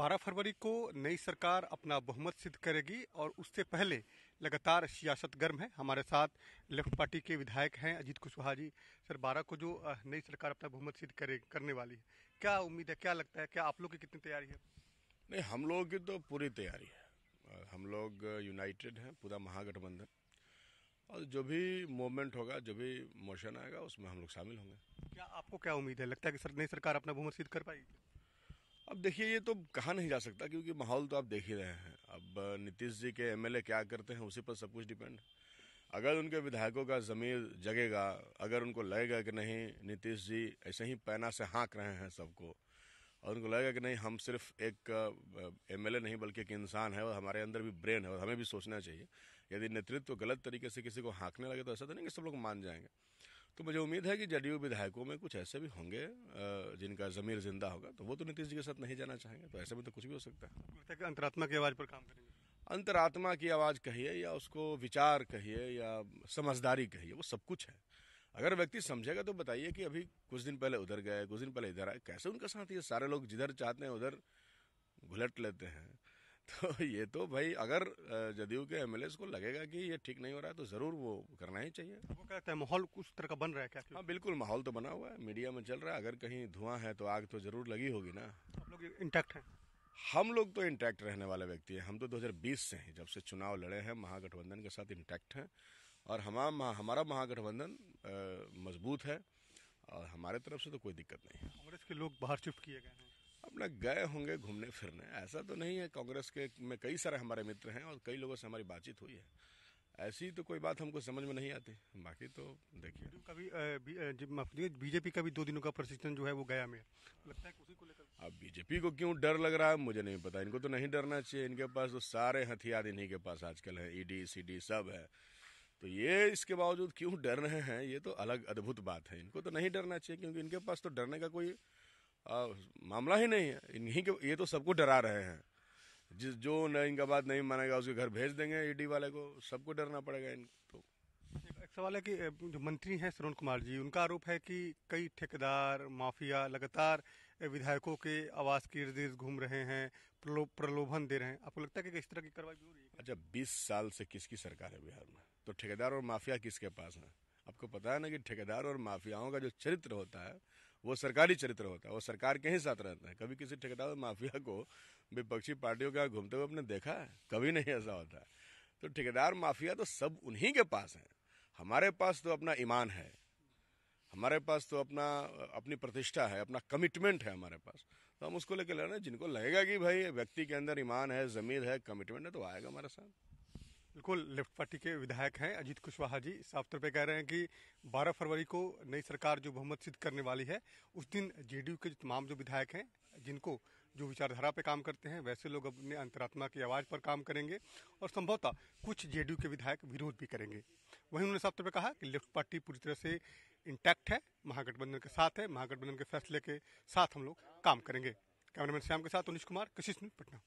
12 फरवरी को नई सरकार अपना बहुमत सिद्ध करेगी और उससे पहले लगातार सियासत गर्म है हमारे साथ लेफ्ट पार्टी के विधायक हैं अजीत कुशवाहा जी सर 12 को जो नई सरकार अपना बहुमत सिद्ध करे करने वाली है क्या उम्मीद है क्या लगता है क्या आप लोग की कितनी तैयारी है नहीं हम लोगों की तो पूरी तैयारी है हम लोग यूनाइटेड हैं पूरा महागठबंधन और जो भी मूवमेंट होगा जो भी मोशन आएगा उसमें हम लोग शामिल होंगे क्या आपको क्या उम्मीद है लगता है कि सर नई सरकार अपना बहुमत सिद्ध कर पाएगी अब देखिए ये तो कहा नहीं जा सकता क्योंकि माहौल तो आप देख ही रहे हैं अब नीतीश जी के एमएलए क्या करते हैं उसी पर सब कुछ डिपेंड अगर उनके विधायकों का ज़मीर जगेगा अगर उनको लगेगा कि नहीं नीतीश जी ऐसे ही पैना से हाँक रहे हैं सबको और उनको लगेगा कि नहीं हम सिर्फ एक एमएलए नहीं बल्कि एक इंसान है और हमारे अंदर भी ब्रेन है और हमें भी सोचना चाहिए यदि नेतृत्व तो गलत तरीके से किसी को हाँकने लगे तो ऐसा तो नहीं कि सब लोग मान जाएंगे तो मुझे उम्मीद है कि जदयू विधायकों में कुछ ऐसे भी होंगे जिनका जमीर जिंदा होगा तो वो तो नीतीश जी के साथ नहीं जाना चाहेंगे तो ऐसे में तो कुछ भी हो सकता है अंतरात्मा की आवाज पर काम करेंगे अंतरात्मा की आवाज कहिए या उसको विचार कहिए या समझदारी कहिए वो सब कुछ है अगर व्यक्ति समझेगा तो बताइए कि अभी कुछ दिन पहले उधर गए कुछ दिन पहले इधर आए कैसे उनका साथ ये सारे लोग जिधर चाहते हैं उधर घुलट लेते हैं तो ये तो भाई अगर जदयू के एम को लगेगा कि ये ठीक नहीं हो रहा है तो जरूर वो करना ही चाहिए वो कहते हैं माहौल उस तरह का बन रहा है क्या हाँ बिल्कुल माहौल तो बना हुआ है मीडिया में चल रहा है अगर कहीं धुआं है तो आग तो जरूर लगी होगी ना आप लोग इंटैक्ट हैं हम लोग तो इंटैक्ट रहने वाले व्यक्ति हैं हम तो 2020 से हैं जब से चुनाव लड़े हैं महागठबंधन के साथ इंटैक्ट हैं और हमारा हमारा महागठबंधन मजबूत है और हमारे तरफ से तो कोई दिक्कत नहीं है कांग्रेस के लोग बाहर शिफ्ट किए गए हैं अपना गए होंगे घूमने फिरने ऐसा तो नहीं है कांग्रेस के में कई सारे हमारे मित्र हैं और कई लोगों से हमारी बातचीत हुई है ऐसी तो कोई बात हमको समझ में नहीं आती बाकी तो देखिए तो कभी जब बीजेपी का भी दो दिनों का प्रशिक्षण जो है वो गया में लगता है उसी को लेकर अब बीजेपी को क्यों डर लग रहा है मुझे नहीं पता इनको तो नहीं डरना चाहिए इनके पास तो सारे हथियार इन्हीं के पास आजकल है ईडी सीडी सब है तो ये इसके बावजूद क्यों डर रहे हैं ये तो अलग अद्भुत बात है इनको तो नहीं डरना चाहिए क्योंकि इनके पास तो डरने का कोई आ, मामला ही नहीं है इन्हीं के ये तो सबको डरा रहे हैं जिस जो न इनका बात नहीं मानेगा उसके घर भेज देंगे ईडी वाले को सबको डरना पड़ेगा इनको एक सवाल है कि जो मंत्री हैं सरुण कुमार जी उनका आरोप है कि कई ठेकेदार माफिया लगातार विधायकों के आवास के इर्द गिर्द घूम रहे हैं प्रलो, प्रलोभन दे रहे हैं आपको लगता है कि इस तरह की कार्रवाई हो रही है अच्छा बीस साल से किसकी सरकार है बिहार में तो ठेकेदार और माफिया किसके पास है आपको पता है ना कि ठेकेदार और माफियाओं का जो चरित्र होता है वो सरकारी चरित्र होता है वो सरकार के ही साथ रहता है कभी किसी ठेकेदार माफिया को विपक्षी पार्टियों के घूमते हुए आपने देखा है कभी नहीं ऐसा होता है तो ठेकेदार माफिया तो सब उन्हीं के पास है हमारे पास तो अपना ईमान है हमारे पास तो अपना अपनी प्रतिष्ठा है अपना कमिटमेंट है हमारे पास तो हम उसको लेकर लड़ रहे हैं जिनको लगेगा कि भाई व्यक्ति के अंदर ईमान है जमीर है कमिटमेंट है तो आएगा हमारे साथ बिल्कुल लेफ्ट पार्टी के विधायक हैं अजीत कुशवाहा जी साफ तौर पे कह रहे हैं कि 12 फरवरी को नई सरकार जो बहुमत सिद्ध करने वाली है उस दिन जेडीयू के जो तमाम जो विधायक हैं जिनको जो विचारधारा पे काम करते हैं वैसे लोग अपने अंतरात्मा की आवाज़ पर काम करेंगे और संभवतः कुछ जेडीयू के विधायक विरोध भी करेंगे वहीं उन्होंने साफ तौर पर कहा कि लेफ्ट पार्टी पूरी तरह से इंटैक्ट है महागठबंधन के साथ है महागठबंधन के फैसले के साथ हम लोग काम करेंगे कैमरामैन श्याम के साथ अनिश कुमार कशिश पटना